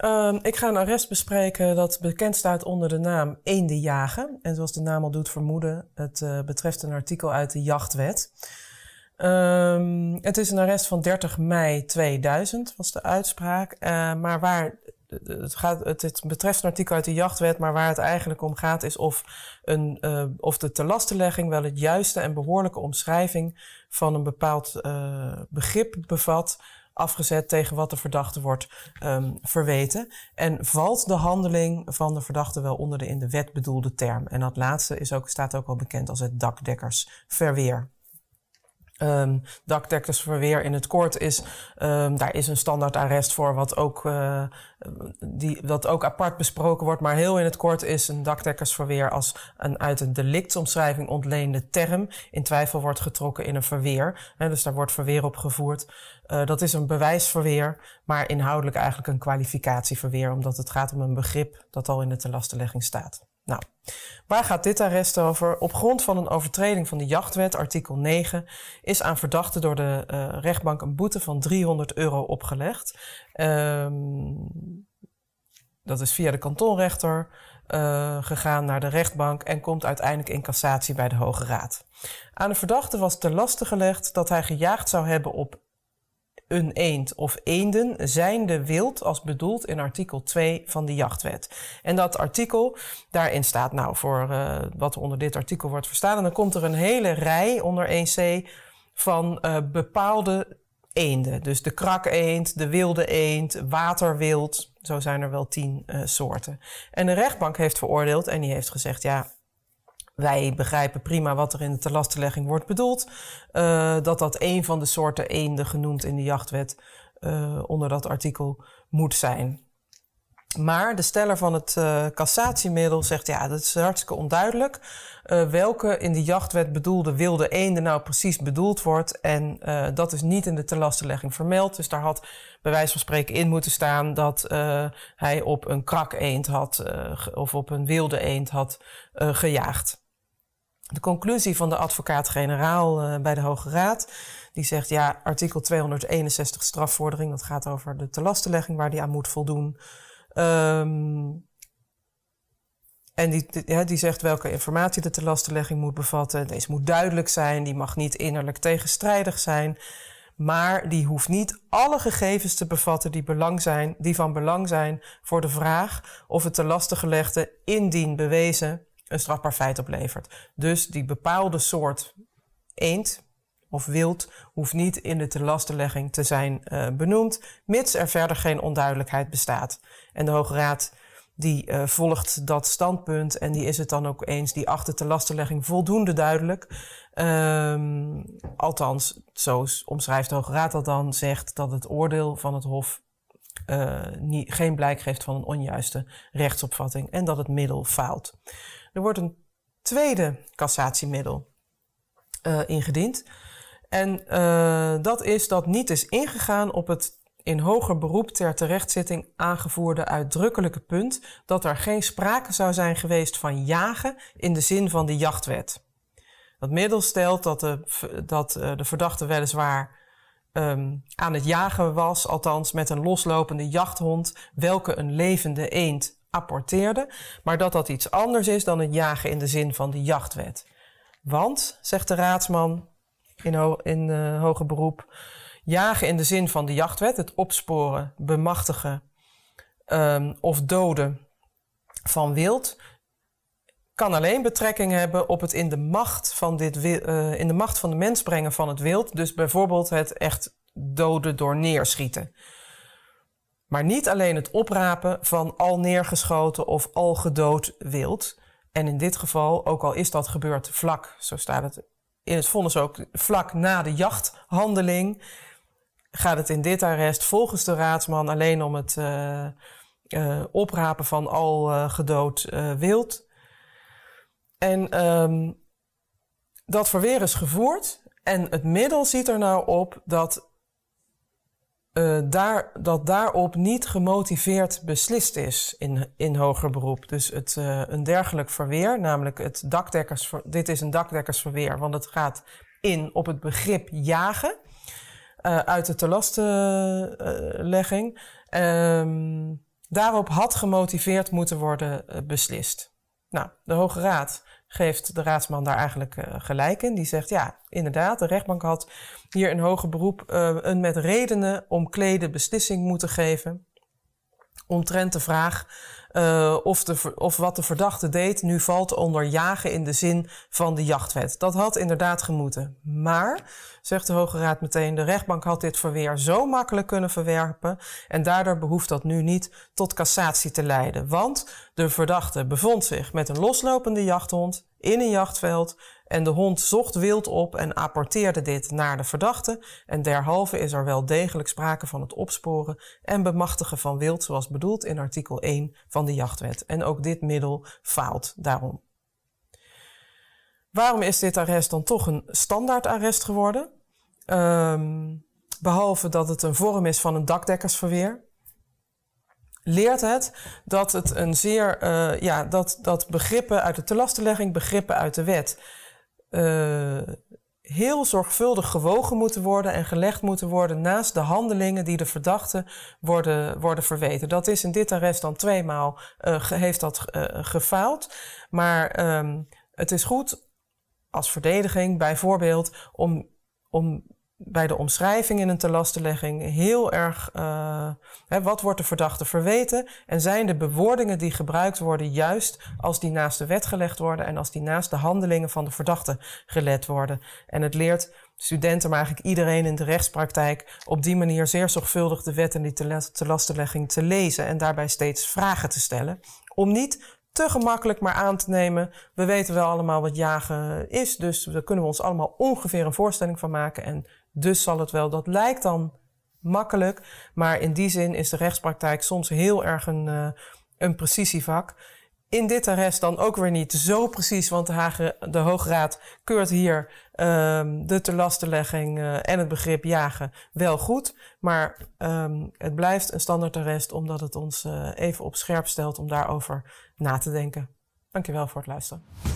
Ehm, ik ga een arrest bespreken dat bekend staat onder de naam Jagen, En zoals de naam al doet vermoeden, het eh, betreft een artikel uit de jachtwet. Ehm, het is een arrest van 30 mei 2000, was de uitspraak. Eh, maar waar het, gaat, het, betreft een artikel uit de jachtwet, maar waar het eigenlijk om gaat is of, een, eh, of de telastenlegging wel het juiste en behoorlijke omschrijving van een bepaald begrip bevat afgezet tegen wat de verdachte wordt um, verweten. En valt de handeling van de verdachte wel onder de in de wet bedoelde term? En dat laatste is ook, staat ook wel bekend als het dakdekkersverweer. Ehm, dakdekkersverweer in het kort is, ehm, daar is een standaardarrest voor, wat ook, eh, die, dat ook apart besproken wordt. Maar heel in het kort is een dakdekkersverweer als een uit een delictsomschrijving ontleende term in twijfel wordt getrokken in een verweer. dus daar wordt verweer op gevoerd. Eh, dat is een bewijsverweer, maar inhoudelijk eigenlijk een kwalificatieverweer, omdat het gaat om een begrip dat al in de telastenlegging staat. Nou, waar gaat dit arrest over? Op grond van een overtreding van de jachtwet, artikel 9, is aan verdachte door de eh, rechtbank een boete van 300 euro opgelegd. Um, dat is via de kantonrechter eh, gegaan naar de rechtbank en komt uiteindelijk in cassatie bij de Hoge Raad. Aan de verdachte was te laste gelegd dat hij gejaagd zou hebben op een eend of eenden zijn de wild als bedoeld in artikel 2 van de jachtwet. En dat artikel, daarin staat nou voor uh, wat onder dit artikel wordt verstaan. En dan komt er een hele rij onder 1c van eh, bepaalde eenden. Dus de krakeend, de wilde eend, waterwild. Zo zijn er wel tien eh, soorten. En de rechtbank heeft veroordeeld en die heeft gezegd, ja, wij begrijpen prima wat er in de telastenlegging wordt bedoeld. Eh, dat dat een van de soorten eenden genoemd in de jachtwet eh, onder dat artikel moet zijn. Maar de steller van het eh, cassatiemiddel zegt ja, dat is hartstikke onduidelijk. welke in de jachtwet bedoelde wilde eenden nou precies bedoeld wordt. En dat is niet in de telastenlegging vermeld. Dus daar had bij wijze van spreken in moeten staan dat hij op een krak eend had of op een wilde eend had gejaagd de conclusie van de advocaat-generaal eh, bij de Hoge Raad. Die zegt, ja, artikel 261 strafvordering, dat gaat over de telastenlegging waar die aan moet voldoen. Ehm, en die, die, zegt welke informatie de telastenlegging moet bevatten. Deze moet duidelijk zijn, die mag niet innerlijk tegenstrijdig zijn. Maar die hoeft niet alle gegevens te bevatten die, belang zijn, die van belang zijn voor de vraag of het telastengelegde, indien bewezen, een strafbaar feit oplevert. Dus die bepaalde soort eend of wild hoeft niet in de telastenlegging te zijn eh, benoemd, mits er verder geen onduidelijkheid bestaat. En de Hoge Raad die eh, volgt dat standpunt en die is het dan ook eens, die achter de telastenlegging voldoende duidelijk. Ehm, althans, zo omschrijft de Hoge Raad dat dan, zegt dat het oordeel van het Hof eh, geen blijk geeft van een onjuiste rechtsopvatting en dat het middel faalt. Er wordt een tweede cassatiemiddel uh, ingediend. En eh, dat is dat niet is ingegaan op het in hoger beroep ter terechtzitting aangevoerde uitdrukkelijke punt dat er geen sprake zou zijn geweest van jagen in de zin van de jachtwet. Dat middel stelt dat de, dat eh, de verdachte weliswaar ehm, aan het jagen was, althans met een loslopende jachthond, welke een levende eend apporteerde, maar dat dat iets anders is dan het jagen in de zin van de jachtwet. Want, zegt de raadsman in, ho in eh, hoger beroep, jagen in de zin van de jachtwet, het opsporen, bemachtigen ehm, of doden van wild, kan alleen betrekking hebben op het in de, macht van dit, eh, in de macht van de mens brengen van het wild. Dus bijvoorbeeld het echt doden door neerschieten. Maar niet alleen het oprapen van al neergeschoten of al gedood wild. En in dit geval, ook al is dat gebeurd vlak, zo staat het in het vonnis ook, vlak na de jachthandeling, gaat het in dit arrest volgens de raadsman alleen om het eh, eh, oprapen van al eh, gedood wild. En ehm, dat verweer is gevoerd. En het middel ziet er nou op dat eh, daar, dat daarop niet gemotiveerd beslist is in, in hoger beroep. Dus het, eh, een dergelijk verweer, namelijk het dakdekkers, dit is een dakdekkersverweer, want het gaat in op het begrip jagen eh, uit de telastenlegging. Ehm, daarop had gemotiveerd moeten worden beslist. Nou, de Hoge Raad geeft de raadsman daar eigenlijk eh, gelijk in. Die zegt, ja, inderdaad, de rechtbank had hier een hoger beroep eh, een met redenen omkleden beslissing moeten geven omtrent de vraag eh, of, de, of wat de verdachte deed nu valt onder jagen in de zin van de jachtwet. Dat had inderdaad gemoeten. Maar, zegt de Hoge Raad meteen, de rechtbank had dit verweer zo makkelijk kunnen verwerpen en daardoor behoeft dat nu niet tot cassatie te leiden. Want de verdachte bevond zich met een loslopende jachthond in een jachtveld en de hond zocht wild op en apporteerde dit naar de verdachte. En derhalve is er wel degelijk sprake van het opsporen en bemachtigen van wild, zoals bedoeld in artikel 1 van de jachtwet. En ook dit middel faalt daarom. Waarom is dit arrest dan toch een standaard arrest geworden? Ehm, behalve dat het een vorm is van een dakdekkersverweer leert het dat het een zeer, eh, ja, dat, dat begrippen uit de telastenlegging, begrippen uit de wet, eh, heel zorgvuldig gewogen moeten worden en gelegd moeten worden naast de handelingen die de verdachte worden, worden verweten. Dat is in dit arrest dan tweemaal uh, heeft dat eh, gefaald. Maar ehm, het is goed als verdediging bijvoorbeeld om, om bij de omschrijving in een telastenlegging heel erg... Uh, hè, wat wordt de verdachte verweten? En zijn de bewoordingen die gebruikt worden juist als die naast de wet gelegd worden... en als die naast de handelingen van de verdachte gelet worden? En het leert studenten, maar eigenlijk iedereen in de rechtspraktijk... op die manier zeer zorgvuldig de wet en die telastenlegging te lezen... en daarbij steeds vragen te stellen om niet te gemakkelijk maar aan te nemen. We weten wel allemaal wat jagen is, dus daar kunnen we ons allemaal ongeveer een voorstelling van maken. En dus zal het wel. Dat lijkt dan makkelijk, maar in die zin is de rechtspraktijk soms heel erg een, eh, een precisievak. In dit arrest dan ook weer niet zo precies, want de, hoge de Hoograad keurt hier ehm, de terlastenlegging eh, en het begrip jagen wel goed. Maar ehm, het blijft een standaard arrest, omdat het ons eh, even op scherp stelt om daarover na te denken. Dankjewel voor het luisteren.